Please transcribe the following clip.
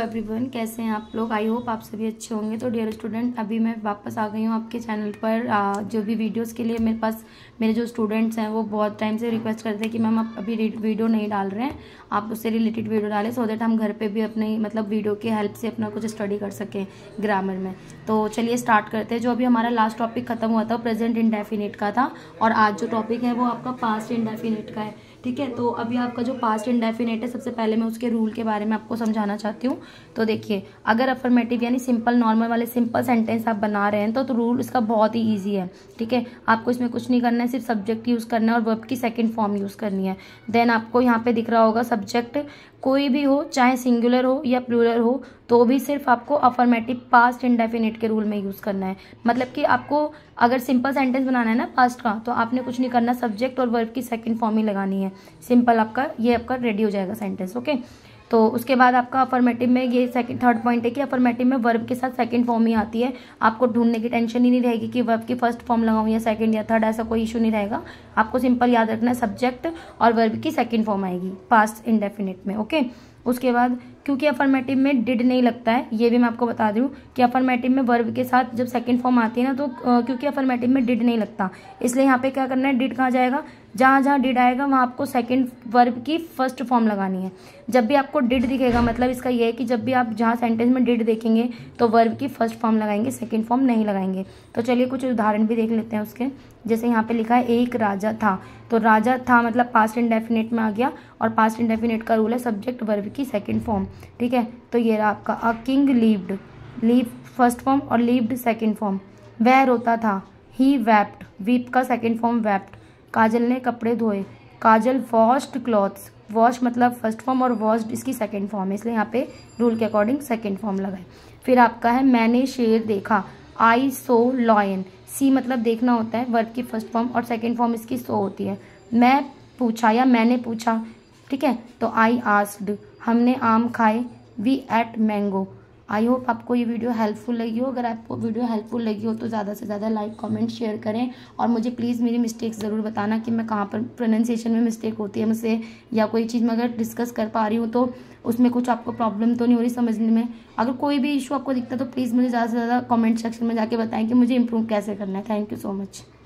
everyone कैसे हैं आप लोग आई होप आप सभी अच्छे होंगे तो डियर स्टूडेंट अभी मैं वापस आ गई हूँ आपके चैनल पर आ, जो भी वीडियोस के लिए मेरे पास मेरे जो स्टूडेंट्स हैं वो बहुत टाइम से रिक्वेस्ट करते हैं कि मैम आप अभी वीडियो नहीं डाल रहे हैं आप उससे रिलेटेड वीडियो डालें सो देट हम घर पर भी अपने मतलब वीडियो की हेल्प से अपना कुछ स्टडी कर सकें ग्रामर में तो चलिए स्टार्ट करते हैं जो अभी हमारा लास्ट टॉपिक खत्म हुआ था प्रेजेंट इंडेफिनेट का था और आज जो टॉपिक है वो आपका पास्ट इंडेफिनेट का है ठीक है तो अभी आपका जो पास्ट इंडेफिनेट है सबसे पहले मैं उसके रूल के बारे में आपको समझाना चाहती हूँ तो देखिए अगर अफर्मेटिव यानी सिंपल नॉर्मल वाले सिंपल सेंटेंस आप बना रहे हैं तो, तो रूल इसका बहुत ही ईजी है ठीक है आपको इसमें कुछ नहीं करना है सिर्फ सब्जेक्ट यूज़ करना है और वर्ब की सेकेंड फॉर्म यूज़ करनी है देन आपको यहाँ पर दिख रहा होगा सब्जेक्ट कोई भी हो चाहे सिंगुलर हो या प्लूरल हो तो भी सिर्फ आपको अफर्मेटिव पास्ट इंडेफिनेट के रूल में यूज़ करना है मतलब कि आपको अगर सिंपल सेंटेंस बनाना है ना पास्ट का तो आपने कुछ नहीं करना सब्जेक्ट और वर्ब की सेकेंड फॉर्म ही लगानी है सिंपल आपका ये आपका रेडी हो जाएगा सेंटेंस ओके तो उसके बाद आपका अफर्मेटिव में ये सेकंड थर्ड पॉइंट है कि अफर्मेटिव में वर्ब के साथ सेकंड फॉर्म ही आती है आपको ढूंढने की टेंशन ही नहीं रहेगी कि वर्ब की फर्स्ट फॉर्म लगाऊं या सेकंड या थर्ड ऐसा कोई इशू नहीं रहेगा आपको सिंपल याद रखना है सब्जेक्ट और वर्ब की सेकेंड फॉर्म आएगी पास्ट इंडेफिनिट में ओके उसके बाद क्योंकि अफर्मेटिव में डिड नहीं लगता है ये भी मैं आपको बता दूँ कि अफर्मेटिव में वर्ब के साथ जब सेकंड फॉर्म आती है ना तो क्योंकि अफर्मेटिव में डिड नहीं लगता इसलिए यहाँ पे क्या करना है डिड कहाँ जाएगा जहाँ जहाँ डिड आएगा वहाँ आपको सेकेंड वर्ब की फर्स्ट फॉर्म लगानी है जब भी आपको डिड दिखेगा मतलब इसका यह है कि जब भी आप जहाँ सेंटेंस में डिड देखेंगे तो वर्ब की फर्स्ट फॉर्म लगाएंगे सेकेंड फॉर्म नहीं लगाएंगे तो चलिए कुछ उदाहरण भी देख लेते हैं उसके जैसे यहाँ पे लिखा है एक राजा था तो राजा था मतलब पास्ट इंडेफिनेट में आ गया और पास्ट इंडेफिनेट का रूल है सब्जेक्ट वर्ब की सेकेंड फॉर्म ठीक है तो ये रहा आपका a king lived live first form और लीव्ड सेकेंड फॉर्म वह रोता था ही वैप्ड वीप का सेकेंड फॉर्म वैप्ड काजल ने कपड़े धोए काजल वॉश्ड क्लॉथ्स वॉश मतलब फर्स्ट फॉर्म और वॉश्ड इसकी सेकेंड फॉर्म है इसलिए यहाँ पे रूल के अकॉर्डिंग सेकेंड फॉर्म लगाए फिर आपका है मैंने शेर देखा आई सो लॉयन सी मतलब देखना होता है वर्ड की फर्स्ट फॉर्म और सेकेंड फॉर्म इसकी सो होती है मैं पूछा या मैंने पूछा ठीक है तो आई आस्ड हमने आम खाए we ate mango I hope आपको ये वीडियो हेल्पफुल लगी हो अगर आपको वीडियो हेल्पफुल लगी हो तो ज़्यादा से ज़्यादा लाइक कमेंट शेयर करें और मुझे प्लीज़ मेरी मिस्टेक ज़रूर बताना कि मैं कहाँ पर प्रोनंसिएशन में मिस्टेक होती है मुझसे या कोई चीज़ मैं अगर डिस्कस कर पा रही हूँ तो उसमें कुछ आपको प्रॉब्लम तो नहीं हो रही समझने में अगर कोई भी इशू आपको दिखता है तो प्लीज़ मुझे ज़्यादा से ज़्यादा कॉमेंट सेक्शन में जाके बताएं कि मुझे इम्प्रूव कैसे करना है थैंक यू सो मच